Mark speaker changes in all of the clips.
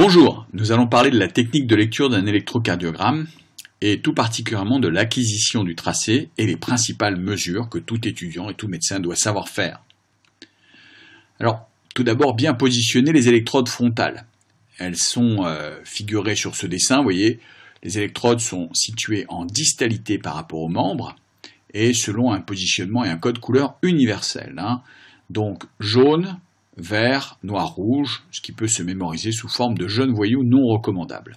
Speaker 1: Bonjour, nous allons parler de la technique de lecture d'un électrocardiogramme et tout particulièrement de l'acquisition du tracé et les principales mesures que tout étudiant et tout médecin doit savoir faire. Alors, tout d'abord, bien positionner les électrodes frontales. Elles sont euh, figurées sur ce dessin, vous voyez, les électrodes sont situées en distalité par rapport aux membres et selon un positionnement et un code couleur universel. Hein. Donc jaune, vert, noir, rouge, ce qui peut se mémoriser sous forme de jeunes voyous non recommandables.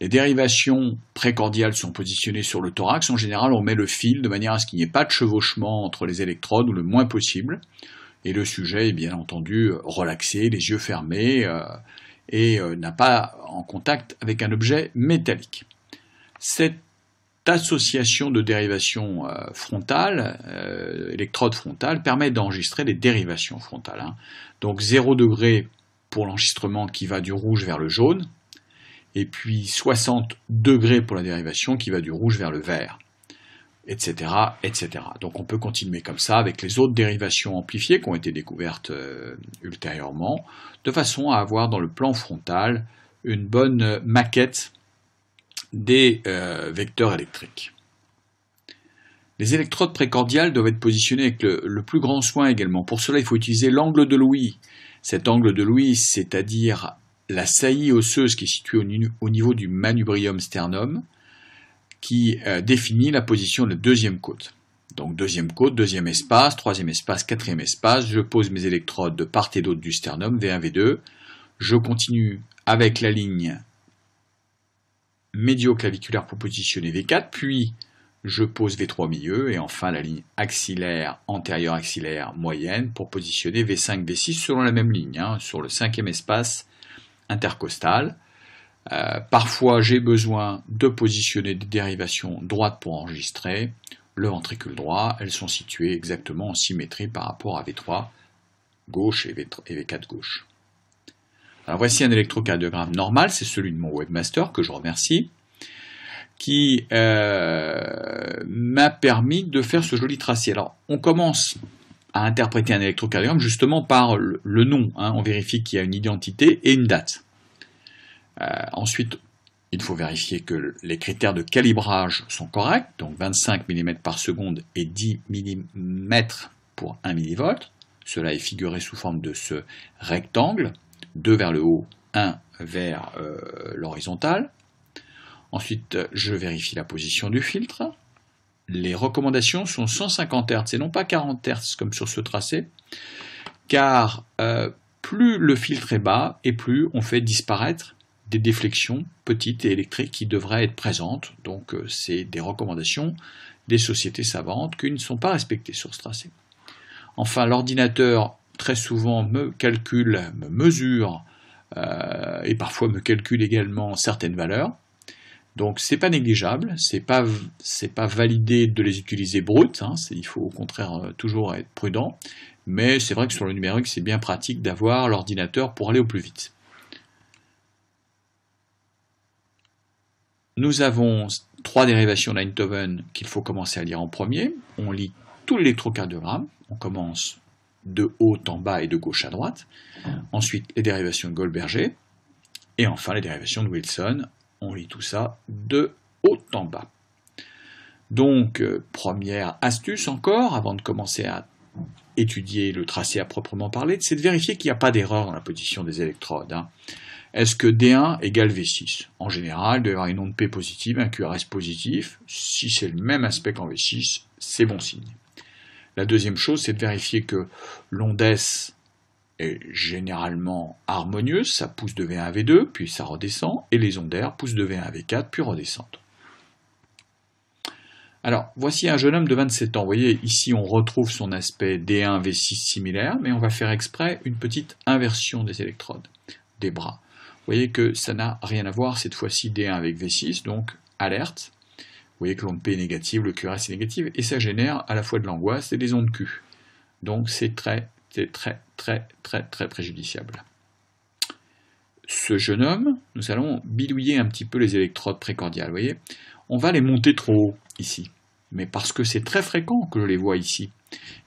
Speaker 1: Les dérivations précordiales sont positionnées sur le thorax. En général, on met le fil de manière à ce qu'il n'y ait pas de chevauchement entre les électrodes ou le moins possible. Et le sujet est bien entendu euh, relaxé, les yeux fermés euh, et euh, n'a pas en contact avec un objet métallique. Cette association de dérivation euh, frontale, euh, électrode frontale, permet d'enregistrer des dérivations frontales. Hein. Donc 0 degré pour l'enregistrement qui va du rouge vers le jaune, et puis 60 degrés pour la dérivation qui va du rouge vers le vert, etc. etc. Donc on peut continuer comme ça avec les autres dérivations amplifiées qui ont été découvertes euh, ultérieurement, de façon à avoir dans le plan frontal une bonne maquette des euh, vecteurs électriques. Les électrodes précordiales doivent être positionnées avec le, plus grand soin également. Pour cela, il faut utiliser l'angle de Louis. Cet angle de Louis, c'est-à-dire la saillie osseuse qui est située au, niveau du manubrium sternum, qui euh, définit la position de la deuxième côte. Donc deuxième côte, deuxième espace, troisième espace, quatrième espace. Je pose mes électrodes de part et d'autre du sternum, V1, V2. Je continue avec la ligne médio-claviculaire pour positionner V4, puis je pose V3 milieu et enfin la ligne axillaire, antérieure axillaire moyenne pour positionner V5, V6 selon la même ligne, hein, sur le cinquième espace intercostal. Euh, parfois j'ai besoin de positionner des dérivations droites pour enregistrer le ventricule droit. Elles sont situées exactement en symétrie par rapport à V3 gauche et V4 gauche. Euh, voici un électrocardiogramme normal, c'est celui de mon webmaster que je remercie, qui euh, m'a permis de faire ce joli tracé. Alors on commence à interpréter un électrocardiogramme justement par le nom. Hein. On vérifie qu'il y a une identité et une date. Euh, ensuite, il faut vérifier que les critères de calibrage sont corrects, donc 25 mm par seconde et 10 mm pour 1 mV. Cela est figuré sous forme de ce rectangle deux vers le haut, un vers euh, l'horizontale. Ensuite, je vérifie la position du filtre. Les recommandations sont 150 Hz et non pas 40 Hz comme sur ce tracé, car euh, plus le filtre est bas et plus on fait disparaître des déflexions petites et électriques qui devraient être présentes. Donc euh, c'est des recommandations des sociétés savantes qui ne sont pas respectées sur ce tracé. Enfin, l'ordinateur très souvent me calcule, me mesure, euh, et parfois me calcule également certaines valeurs. Donc c'est pas négligeable, c'est pas c'est pas validé de les utiliser brutes, hein, il faut au contraire euh, toujours être prudent, mais c'est vrai que sur le numérique c'est bien pratique d'avoir l'ordinateur pour aller au plus vite. Nous avons trois dérivations d'Einthoven qu'il faut commencer à lire en premier. On lit tout l'électrocardiogramme, on commence de haut en bas et de gauche à droite. Ensuite, les dérivations de Goldberger. Et enfin, les dérivations de Wilson. On lit tout ça de haut en bas. Donc, euh, première astuce encore, avant de commencer à étudier le tracé à proprement parler, c'est de vérifier qu'il n'y a pas d'erreur dans la position des électrodes. Hein. Est-ce que D1 égale V6 En général, il doit y avoir une onde P positive, un QRS positif. Si c'est le même aspect qu'en V6, c'est bon signe. La deuxième chose, c'est de vérifier que l'ondesse est généralement harmonieuse, ça pousse de V1 à V2, puis ça redescend, et les ondes poussent de V1 à V4, puis redescendent. Alors, voici un jeune homme de 27 ans. Vous voyez, ici, on retrouve son aspect D1, V6 similaire, mais on va faire exprès une petite inversion des électrodes, des bras. Vous voyez que ça n'a rien à voir cette fois-ci D1 avec V6, donc alerte, voyez que l'onde P est négative, le QRS est négatif, et ça génère à la fois de l'angoisse et des ondes Q. Donc c'est très, très, très, très, très, préjudiciable. Ce jeune homme, nous allons bidouiller un petit peu les électrodes précordiales, vous voyez. On va les monter trop haut, ici. Mais parce que c'est très fréquent que je les vois ici.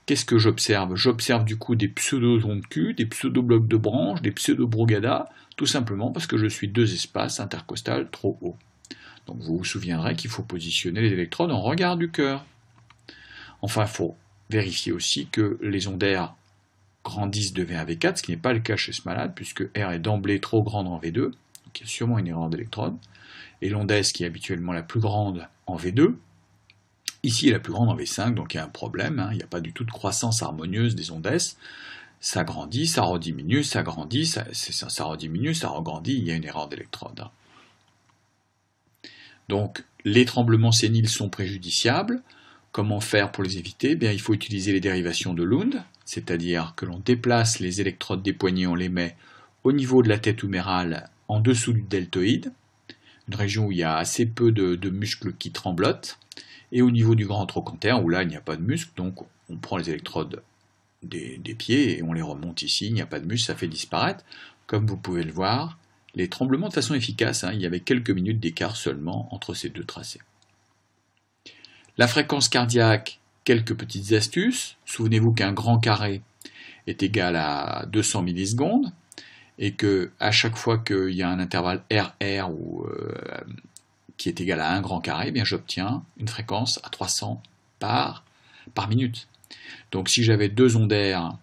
Speaker 1: Qu'est-ce que j'observe J'observe du coup des pseudo-ondes Q, des pseudo-blocs de branches, des pseudo Brogada, tout simplement parce que je suis deux espaces intercostales trop hauts. Donc vous vous souviendrez qu'il faut positionner les électrodes en regard du cœur. Enfin, il faut vérifier aussi que les ondes R grandissent de V1 à V4, ce qui n'est pas le cas chez ce malade, puisque R est d'emblée trop grande en V2, donc il y a sûrement une erreur d'électrode, et l'onde S, qui est habituellement la plus grande en V2, ici est la plus grande en V5, donc il y a un problème, hein, il n'y a pas du tout de croissance harmonieuse des ondes S, ça grandit, ça rediminue, ça grandit, ça, ça rediminue, ça regrandit, il y a une erreur d'électrode. Hein. Donc les tremblements séniles sont préjudiciables. Comment faire pour les éviter eh Il faut utiliser les dérivations de Lund, c'est-à-dire que l'on déplace les électrodes des poignets, on les met au niveau de la tête humérale, en dessous du deltoïde, une région où il y a assez peu de, muscles qui tremblotent, et au niveau du grand trochanter, où là il n'y a pas de muscles, donc on prend les électrodes des, des pieds et on les remonte ici, il n'y a pas de muscles, ça fait disparaître. Comme vous pouvez le voir, les tremblements de façon efficace. Hein, il y avait quelques minutes d'écart seulement entre ces deux tracés. La fréquence cardiaque, quelques petites astuces. Souvenez-vous qu'un grand carré est égal à 200 millisecondes et que à chaque fois qu'il y a un intervalle RR euh, qui est égal à un grand carré, eh bien j'obtiens une fréquence à 300 par, par minute. Donc si j'avais deux R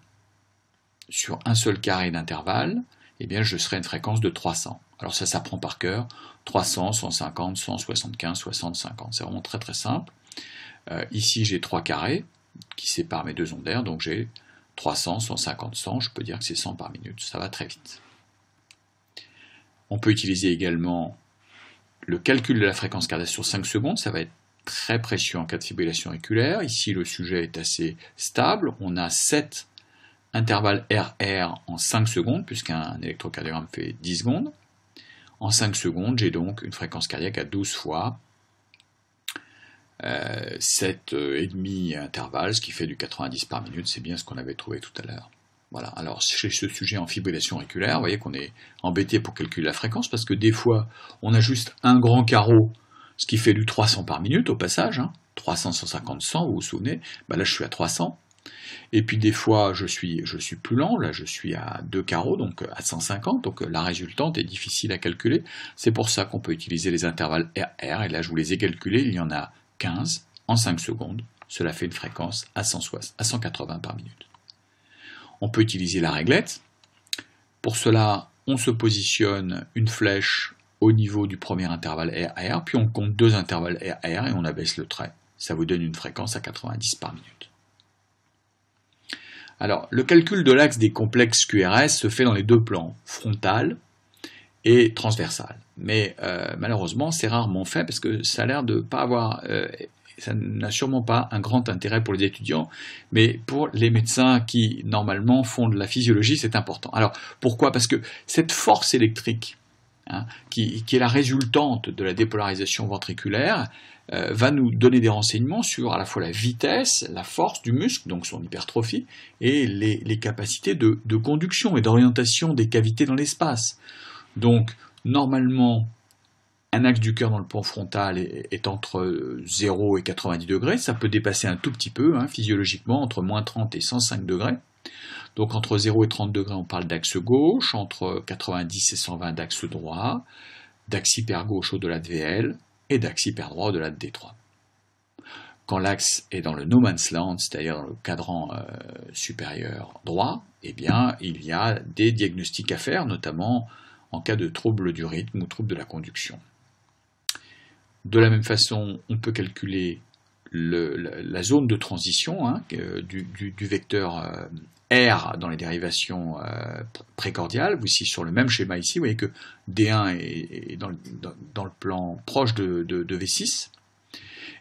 Speaker 1: sur un seul carré d'intervalle, eh bien, je serai une fréquence de 300. Alors ça ça prend par cœur, 300, 150, 175, 60, 50. C'est vraiment très très simple. Euh, ici, j'ai 3 carrés qui séparent mes deux ondaires, donc j'ai 300, 150, 100. Je peux dire que c'est 100 par minute, ça va très vite. On peut utiliser également le calcul de la fréquence cardiaque sur 5 secondes, ça va être très précieux en cas de fibrillation auriculaire. Ici, le sujet est assez stable. On a 7 intervalle RR en 5 secondes, puisqu'un électrocardiogramme fait 10 secondes. En 5 secondes, j'ai donc une fréquence cardiaque à 12 fois 7,5 euh, intervalles, ce qui fait du 90 par minute, c'est bien ce qu'on avait trouvé tout à l'heure. Voilà, alors chez ce sujet en fibrillation auriculaire, vous voyez qu'on est embêté pour calculer la fréquence, parce que des fois, on a juste un grand carreau, ce qui fait du 300 par minute au passage, hein, 300, 150, 100, vous vous souvenez, bah, là je suis à 300, et puis des fois, je suis, je suis plus lent, là je suis à 2 carreaux, donc euh, à 150, donc euh, la résultante est difficile à calculer. C'est pour ça qu'on peut utiliser les intervalles RR, et là je vous les ai calculés, il y en a 15 en 5 secondes. Cela fait une fréquence à, 160, à 180 par minute. On peut utiliser la réglette. Pour cela, on se positionne une flèche au niveau du premier intervalle RR, puis on compte deux intervalles RR et on abaisse le trait. Ça vous donne une fréquence à 90 par minute. Alors, le calcul de l'axe des complexes QRS se fait dans les deux plans, frontal et transversal. Mais euh, malheureusement, c'est rarement fait parce que ça a l'air de pas avoir, euh, ça n'a sûrement pas un grand intérêt pour les étudiants, mais pour les médecins qui normalement font de la physiologie, c'est important. Alors pourquoi Parce que cette force électrique hein, qui, est la résultante de la dépolarisation ventriculaire, euh, va nous donner des renseignements sur à la fois la vitesse, la force du muscle, donc son hypertrophie, et les, capacités de, conduction et d'orientation des cavités dans l'espace. Donc, normalement, un axe du cœur dans le pont frontal est, entre 0 et 90 degrés. Ça peut dépasser un tout petit peu, hein, physiologiquement, entre moins 30 et 105 degrés. Donc, entre 0 et 30 degrés, on parle d'axe gauche, entre 90 et 120 d'axe droit, d'axe hyper gauche au-delà de VL, d'axe hyperdroit au-delà de D3. Quand l'axe est dans le no man's land, c'est-à-dire dans le cadran euh, supérieur droit, eh bien, il y a des diagnostics à faire, notamment en cas de trouble du rythme ou trouble de la conduction. De la même façon, on peut calculer la, zone de transition hein, du, du, vecteur euh, R dans les dérivations euh, précordiales, vous ici sur le même schéma ici, vous voyez que D1 est, dans, le, plan proche de, V6,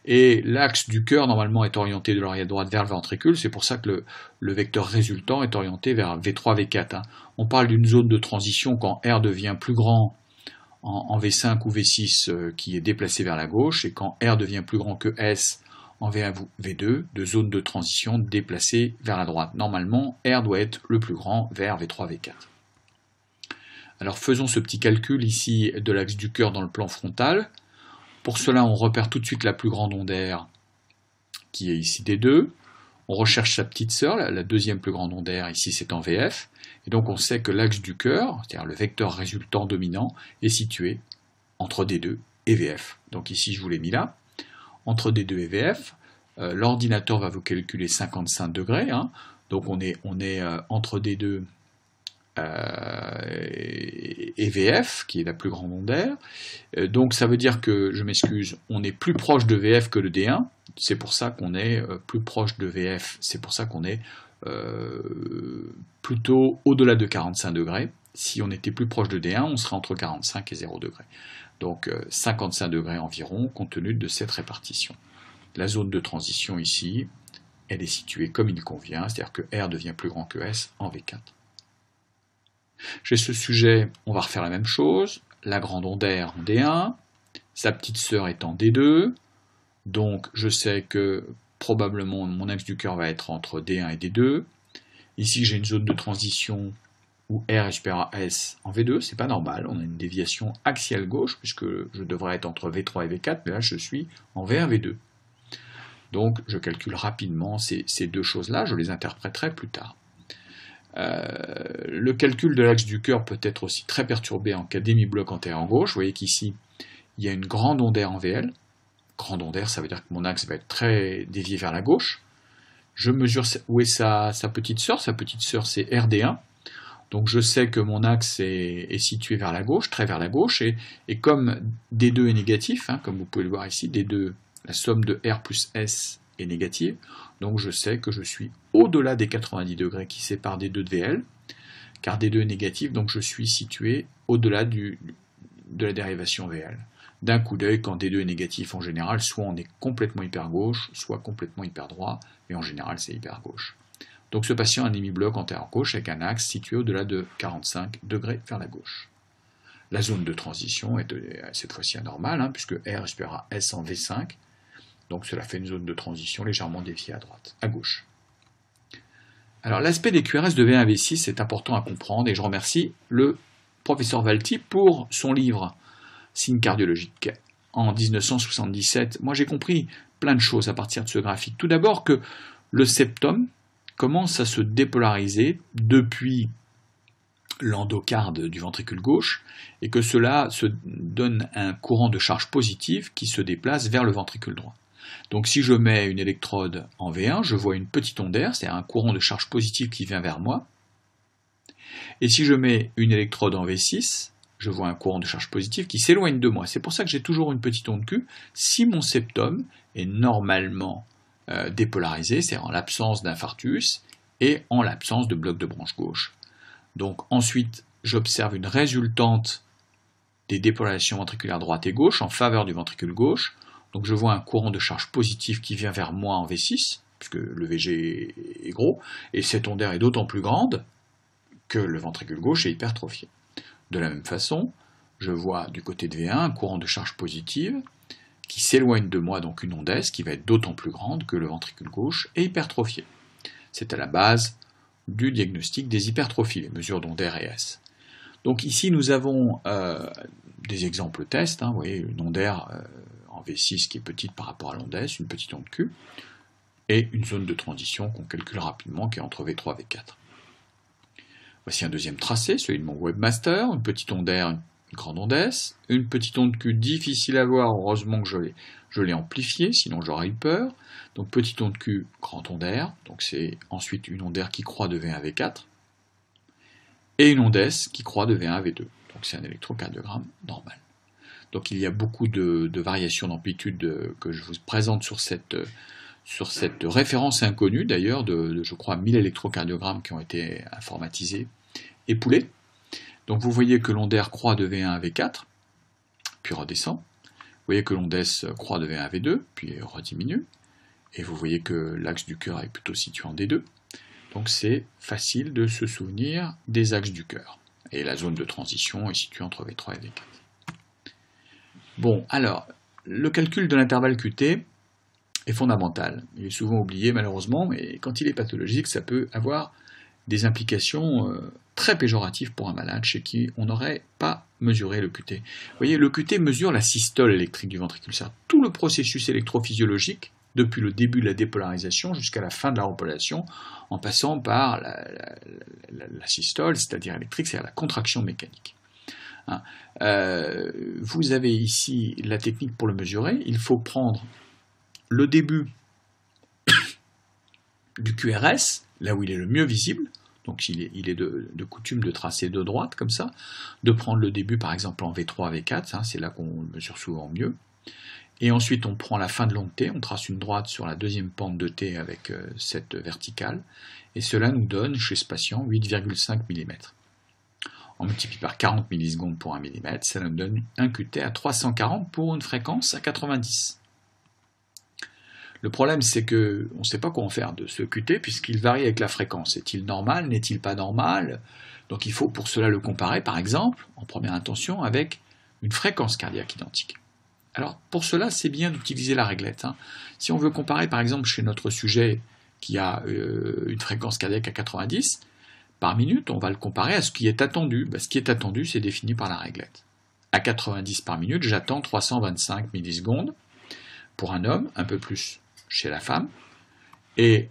Speaker 1: et l'axe du cœur normalement est orienté de l'arrière droite vers le ventricule, c'est pour ça que le, vecteur résultant est orienté vers V3, V4. Hein. On parle d'une zone de transition quand R devient plus grand en, V5 ou V6 euh, qui est déplacé vers la gauche, et quand R devient plus grand que S, en V1, V2 de zone de transition déplacée vers la droite. Normalement, R doit être le plus grand vers V3, V4. Alors faisons ce petit calcul ici de l'axe du cœur dans le plan frontal. Pour cela, on repère tout de suite la plus grande onde R, qui est ici D2. On recherche sa petite sœur, la deuxième plus grande onde R, ici c'est en VF. Et donc on sait que l'axe du cœur, c'est-à-dire le vecteur résultant dominant, est situé entre D2 et VF. Donc ici je vous l'ai mis là entre D2 et VF. Euh, l'ordinateur va vous calculer 55 degrés. Hein. donc on est, on est euh, entre D2 euh, et VF, qui est la plus grande onde donc ça veut dire que, je m'excuse, on est plus proche de VF que de D1. C'est pour ça qu'on est plus proche de VF. C'est pour ça qu'on est plutôt au-delà de 45 degrés. Si on était plus proche de D1, on serait entre 45 et 0 degrés donc 55 euh, degrés environ, compte tenu de cette répartition. La zone de transition ici, elle est située comme il convient, c'est-à-dire que R devient plus grand que S en V4. J'ai ce sujet, on va refaire la même chose, la grande onde R en D1, sa petite sœur est en D2, donc je sais que probablement mon axe du cœur va être entre D1 et D2. Ici j'ai une zone de transition ou R à S en V2, c'est pas normal, on a une déviation axiale gauche, puisque je devrais être entre V3 et V4, mais là je suis en V1, V2. Donc je calcule rapidement ces, deux choses-là, je les interpréterai plus tard. Euh, le calcul de l'axe du cœur peut être aussi très perturbé en cas demi-bloc en en gauche. Vous voyez qu'ici, il y a une grande ondaire en VL. Grande ondaire, ça veut dire que mon axe va être très dévié vers la gauche. Je mesure où est sa, sa petite sœur. Sa petite sœur, c'est RD1. Donc je sais que mon axe est, situé vers la gauche, très vers la gauche, et, comme D2 est négatif, hein, comme vous pouvez le voir ici, D2, la somme de R plus S est négative, donc je sais que je suis au-delà des 90 degrés qui séparent D2 de VL, car D2 est négatif, donc je suis situé au-delà de la dérivation VL. D'un coup d'œil, quand D2 est négatif, en général, soit on est complètement hyper gauche, soit complètement hyper droit, et en général c'est hyper gauche. Donc ce patient a un en terre gauche avec un axe situé au-delà de 45 degrés vers la gauche. La zone de transition est euh, cette fois-ci anormale, hein, puisque R espérera S en V5, donc cela fait une zone de transition légèrement déviée à droite, à gauche. Alors l'aspect des QRS de V1 V6 est important à comprendre et je remercie le professeur Valti pour son livre Signes cardiologiques en 1977. Moi j'ai compris plein de choses à partir de ce graphique. Tout d'abord que le septum, commence à se dépolariser depuis l'endocarde du ventricule gauche et que cela se donne un courant de charge positive qui se déplace vers le ventricule droit. Donc si je mets une électrode en V1, je vois une petite onde R, c'est-à-dire un courant de charge positive qui vient vers moi. Et si je mets une électrode en V6, je vois un courant de charge positive qui s'éloigne de moi. C'est pour ça que j'ai toujours une petite onde Q. Si mon septum est normalement euh, dépolarisé, c'est-à-dire en l'absence d'infarctus et en l'absence de bloc de branche gauche. Donc ensuite, j'observe une résultante des dépolarisations ventriculaires droite et gauche en faveur du ventricule gauche. Donc je vois un courant de charge positif qui vient vers moi en V6, puisque le VG est gros, et cette ondaire est d'autant plus grande que le ventricule gauche est hypertrophié. De la même façon, je vois du côté de V1 un courant de charge positive qui s'éloigne de moi, donc une S, qui va être d'autant plus grande que le ventricule gauche est hypertrophié. C'est à la base du diagnostic des hypertrophies, les mesures d'ondes S. Donc ici, nous avons euh, des exemples tests. Hein, vous voyez, une ondaire euh, en V6 qui est petite par rapport à l'onde S, une petite onde Q, et une zone de transition qu'on calcule rapidement qui est entre V3 et V4. Voici un deuxième tracé, celui de mon webmaster, une petite ondaire, une grande S, une petite onde Q difficile à voir, heureusement que je l'ai, je amplifiée, sinon j'aurais eu peur. Donc petite onde Q, grande onde R, donc c'est ensuite une onde R qui croît de V1 à V4, et une onde S qui croît de V1 à V2. Donc c'est un électrocardiogramme normal. Donc il y a beaucoup de, variations d'amplitude que je vous présente sur cette, référence inconnue d'ailleurs de, de, je crois, 1000 électrocardiogrammes qui ont été informatisés. Et Poulet donc vous voyez que R croît de V1 à V4, puis redescend. Vous voyez que S croît de V1 à V2, puis rediminue. Et vous voyez que l'axe du cœur est plutôt situé en D2. Donc c'est facile de se souvenir des axes du cœur. Et la zone de transition est située entre V3 et V4. Bon, alors, le calcul de l'intervalle QT est fondamental. Il est souvent oublié malheureusement, mais quand il est pathologique, ça peut avoir des implications euh, très péjoratif pour un malade chez qui on n'aurait pas mesuré le QT. Vous voyez, le QT mesure la systole électrique du ventricule. Tout le processus électrophysiologique, depuis le début de la dépolarisation jusqu'à la fin de la repolation, en passant par la, systole, c'est-à-dire électrique, c'est-à-dire la contraction mécanique. Hein. Euh, vous avez ici la technique pour le mesurer. Il faut prendre le début du QRS, là où il est le mieux visible, donc il est, de, coutume de tracer deux droites comme ça, de prendre le début par exemple en V3, V4, c'est là qu'on mesure souvent mieux. Et ensuite on prend la fin de longue T, on trace une droite sur la deuxième pente de T avec euh, cette verticale, et cela nous donne chez ce patient 8,5 mm. On multiplie par 40 millisecondes pour 1 mm, ça nous donne un QT à 340 pour une fréquence à 90. Le problème, c'est que on ne sait pas quoi en faire de ce QT puisqu'il varie avec la fréquence. Est-il normal N'est-il pas normal Donc il faut pour cela le comparer, par exemple, en première intention, avec une fréquence cardiaque identique. Alors pour cela, c'est bien d'utiliser la réglette. Hein. Si on veut comparer, par exemple, chez notre sujet qui a euh, une fréquence cardiaque à 90 par minute, on va le comparer à ce qui est attendu. Ben, ce qui est attendu, c'est défini par la réglette. À 90 par minute, j'attends 325 millisecondes pour un homme, un peu plus chez la femme, et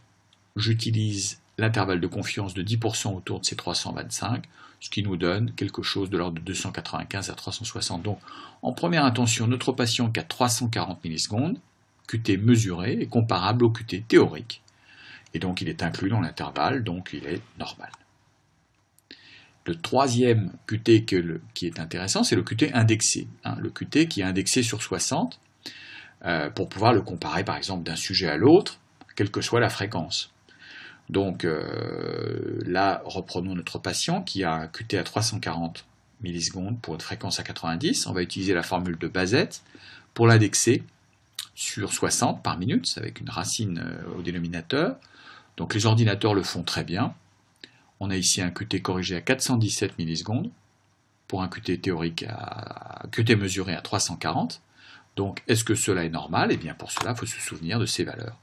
Speaker 1: j'utilise l'intervalle de confiance de 10% autour de ces 325, ce qui nous donne quelque chose de l'ordre de 295 à 360. Donc, en première intention, notre patient qui a 340 millisecondes, QT mesuré est comparable au QT théorique. Et donc, il est inclus dans l'intervalle, donc il est normal. Le troisième QT qui est intéressant, c'est le QT indexé. Hein, le QT qui est indexé sur 60, euh, pour pouvoir le comparer par exemple d'un sujet à l'autre, quelle que soit la fréquence. Donc euh, là, reprenons notre patient qui a un QT à 340 millisecondes pour une fréquence à 90. On va utiliser la formule de Bazette pour l'indexer sur 60 par minute avec une racine euh, au dénominateur. Donc les ordinateurs le font très bien. On a ici un QT corrigé à 417 millisecondes pour un QT théorique à QT mesuré à 340. Donc, est-ce que cela est normal Eh bien, pour cela, il faut se souvenir de ces valeurs.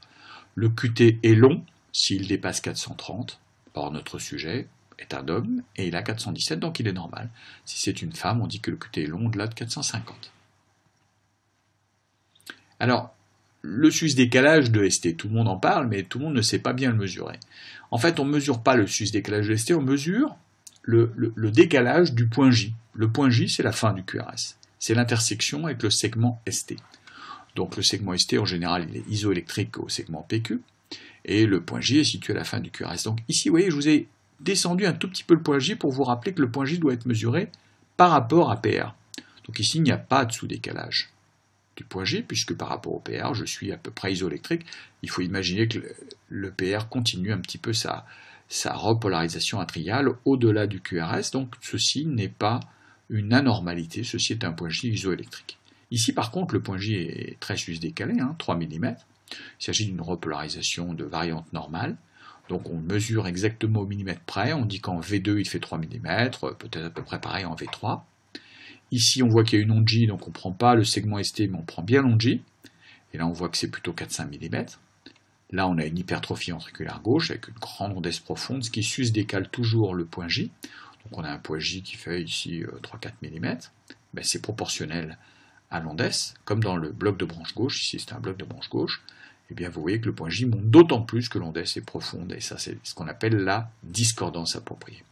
Speaker 1: Le QT est long s'il dépasse 430. Or, notre sujet est un homme et il a 417, donc il est normal. Si c'est une femme, on dit que le QT est long au-delà de 450. Alors, le sus-décalage de ST, tout le monde en parle, mais tout le monde ne sait pas bien le mesurer. En fait, on ne mesure pas le sus-décalage de ST, on mesure le décalage du point J. Le point J, c'est la fin du QRS c'est l'intersection avec le segment ST. Donc le segment ST, en général, il est isoélectrique au segment PQ, et le point J est situé à la fin du QRS. Donc ici, vous voyez, je vous ai descendu un tout petit peu le point J pour vous rappeler que le point J doit être mesuré par rapport à PR. Donc ici, il n'y a pas de sous-décalage du point J, puisque par rapport au PR, je suis à peu près isoélectrique. Il faut imaginer que le PR continue un petit peu sa, sa repolarisation atriale au-delà du QRS, donc ceci n'est pas une anormalité, ceci est un point J isoélectrique. Ici par contre le point J est très sus décalé, 3 mm, il s'agit d'une repolarisation de variante normale, donc on mesure exactement au millimètre près, on dit qu'en V2 il fait 3 mm, peut-être à peu près pareil en V3. Ici on voit qu'il y a une onde J, donc on ne prend pas le segment ST mais on prend bien l'onde J, et là on voit que c'est plutôt 4-5 mm. Là, on a une hypertrophie ventriculaire gauche avec une grande onde profonde, ce qui suce-décale toujours le point J donc on a un point J qui fait ici 3-4 euh, mm, ben, c'est proportionnel à l'ondesse, comme dans le bloc de branche gauche, ici c'est un bloc de branche gauche, et eh bien vous voyez que le point J monte d'autant plus que l'ondesse est profonde, et ça c'est ce qu'on appelle la discordance appropriée.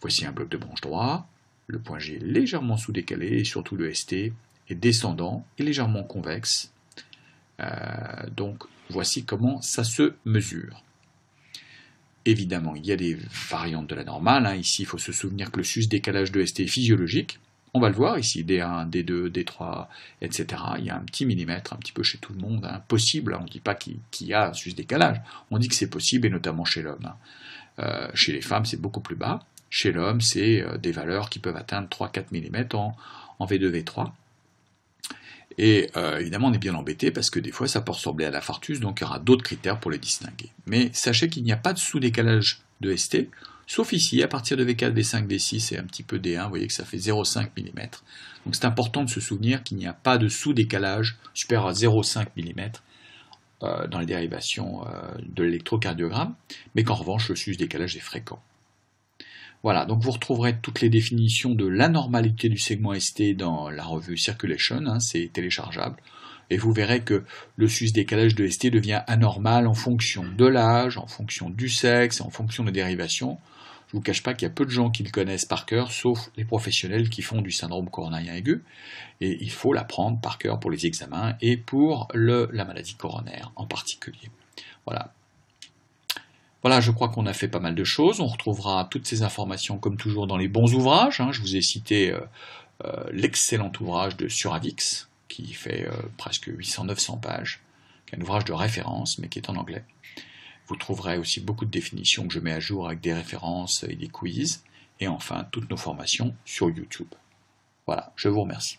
Speaker 1: Voici un bloc de branche droite, le point G est légèrement sous-décalé, et surtout le ST est descendant et légèrement convexe. Euh, donc voici comment ça se mesure. Évidemment, il y a des variantes de la normale. Hein. Ici, il faut se souvenir que le sus-décalage de ST est physiologique. On va le voir ici, D1, D2, D3, etc. Il y a un petit millimètre, un petit peu chez tout le monde, hein. possible. Hein. On ne dit pas qu'il y a un sus-décalage. On dit que c'est possible, et notamment chez l'homme. Euh, chez les femmes, c'est beaucoup plus bas. Chez l'homme, c'est euh, des valeurs qui peuvent atteindre 3-4 mm en V2, V3. Et euh, évidemment, on est bien embêté parce que des fois, ça peut ressembler à la fartus, donc il y aura d'autres critères pour les distinguer. Mais sachez qu'il n'y a pas de sous-décalage de ST, sauf ici, à partir de V4, V5, V6 et un petit peu D1, vous voyez que ça fait 0,5 mm. Donc c'est important de se souvenir qu'il n'y a pas de sous-décalage supérieur à 0,5 mm euh, dans les dérivations euh, de l'électrocardiogramme, mais qu'en revanche, le sous décalage est fréquent. Voilà, donc vous retrouverez toutes les définitions de l'anormalité du segment ST dans la revue Circulation, hein, c'est téléchargeable. Et vous verrez que le sus-décalage de ST devient anormal en fonction de l'âge, en fonction du sexe, en fonction des dérivations. Je ne vous cache pas qu'il y a peu de gens qui le connaissent par cœur, sauf les professionnels qui font du syndrome coronarien aigu. Et il faut l'apprendre par cœur pour les examens et pour le, la maladie coronaire en particulier. Voilà, voilà, je crois qu'on a fait pas mal de choses. On retrouvera toutes ces informations, comme toujours, dans les bons ouvrages. Hein. Je vous ai cité euh, euh, l'excellent ouvrage de Suravix, qui fait euh, presque 800-900 pages, qui est un ouvrage de référence, mais qui est en anglais. Vous trouverez aussi beaucoup de définitions que je mets à jour avec des références et des quiz. Et enfin, toutes nos formations sur YouTube. Voilà, je vous remercie.